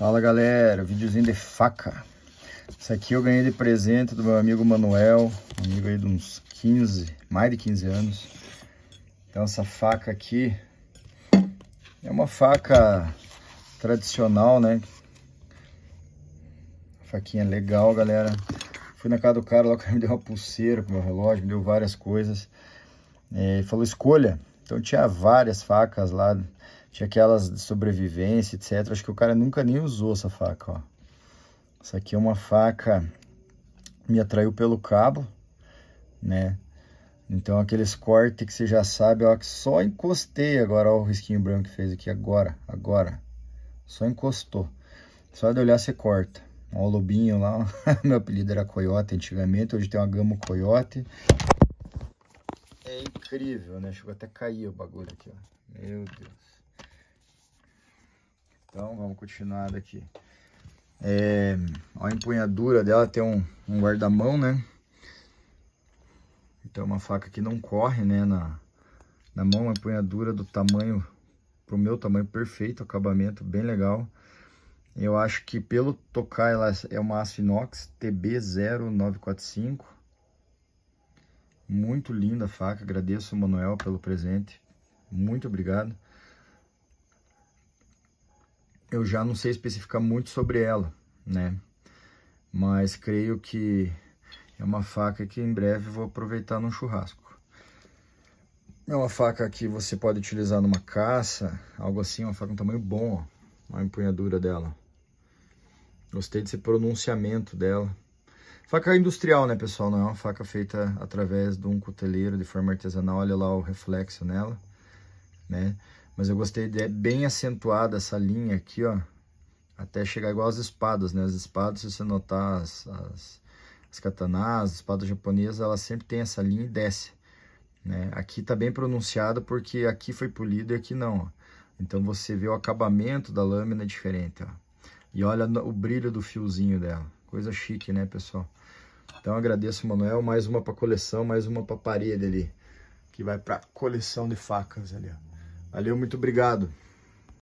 Fala galera, videozinho de faca. Isso aqui eu ganhei de presente do meu amigo Manuel, um amigo aí de uns 15, mais de 15 anos. Então essa faca aqui é uma faca tradicional, né? Faquinha legal, galera. Fui na casa do cara, lá ele me deu uma pulseira pro meu relógio, me deu várias coisas. É, ele falou escolha. Então tinha várias facas lá tinha aquelas de sobrevivência, etc. Acho que o cara nunca nem usou essa faca, ó. Essa aqui é uma faca... Me atraiu pelo cabo, né? Então aqueles cortes que você já sabe, ó, que só encostei agora, ó, o risquinho branco que fez aqui agora, agora. Só encostou. Só de olhar você corta. Ó o lobinho lá, meu apelido era coiote antigamente, hoje tem uma gama coiote. É incrível, né? Chegou até cair o bagulho aqui, ó. Meu Deus. Então vamos continuar daqui. É, a empunhadura dela tem um, um guardamão, né? Então é uma faca que não corre, né? Na, na mão, uma empunhadura do tamanho, pro meu tamanho perfeito, acabamento bem legal. Eu acho que pelo tocar ela é uma aço inox TB0945. Muito linda a faca, agradeço o Manuel pelo presente. Muito obrigado eu já não sei especificar muito sobre ela, né? Mas creio que é uma faca que em breve vou aproveitar num churrasco. É uma faca que você pode utilizar numa caça, algo assim, uma faca com tamanho bom, ó, a empunhadura dela. Gostei desse pronunciamento dela. Faca industrial, né, pessoal? Não é uma faca feita através de um cuteleiro de forma artesanal. Olha lá o reflexo nela né? Mas eu gostei, é bem acentuada essa linha aqui, ó, até chegar igual às espadas, né? As espadas, se você notar, as, as, as katanas, as espadas japonesas, ela sempre tem essa linha e desce, né? Aqui tá bem pronunciada porque aqui foi polido e aqui não, ó. Então você vê o acabamento da lâmina diferente, ó. E olha o brilho do fiozinho dela. Coisa chique, né, pessoal? Então agradeço, Manuel. Mais uma para coleção, mais uma para parede ali, que vai para coleção de facas ali, ó. Valeu, muito obrigado.